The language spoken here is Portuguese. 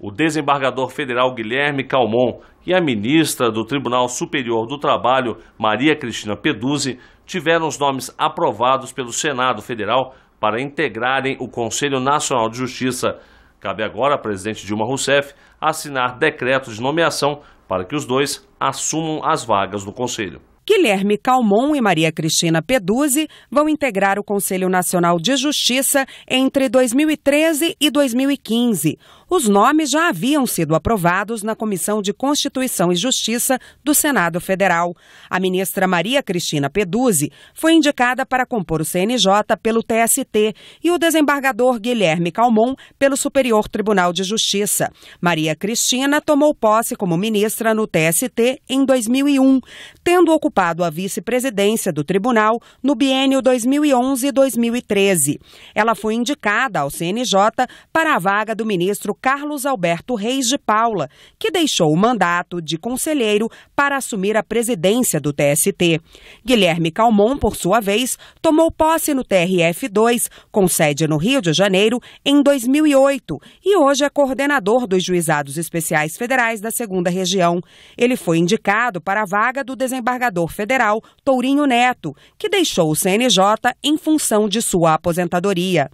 o desembargador federal Guilherme Calmon e a ministra do Tribunal Superior do Trabalho, Maria Cristina Peduzzi, tiveram os nomes aprovados pelo Senado Federal para integrarem o Conselho Nacional de Justiça. Cabe agora à presidente Dilma Rousseff assinar decreto de nomeação para que os dois assumam as vagas do Conselho. Guilherme Calmon e Maria Cristina Peduzzi vão integrar o Conselho Nacional de Justiça entre 2013 e 2015. Os nomes já haviam sido aprovados na Comissão de Constituição e Justiça do Senado Federal. A ministra Maria Cristina Peduzzi foi indicada para compor o CNJ pelo TST e o desembargador Guilherme Calmon pelo Superior Tribunal de Justiça. Maria Cristina tomou posse como ministra no TST em 2001, tendo ocupado ocupado a vice-presidência do tribunal no biênio 2011-2013. Ela foi indicada ao CNJ para a vaga do ministro Carlos Alberto Reis de Paula, que deixou o mandato de conselheiro para assumir a presidência do TST. Guilherme Calmon, por sua vez, tomou posse no TRF2, com sede no Rio de Janeiro, em 2008 e hoje é coordenador dos juizados especiais federais da Segunda Região. Ele foi indicado para a vaga do desembargador senador federal Tourinho Neto, que deixou o CNJ em função de sua aposentadoria.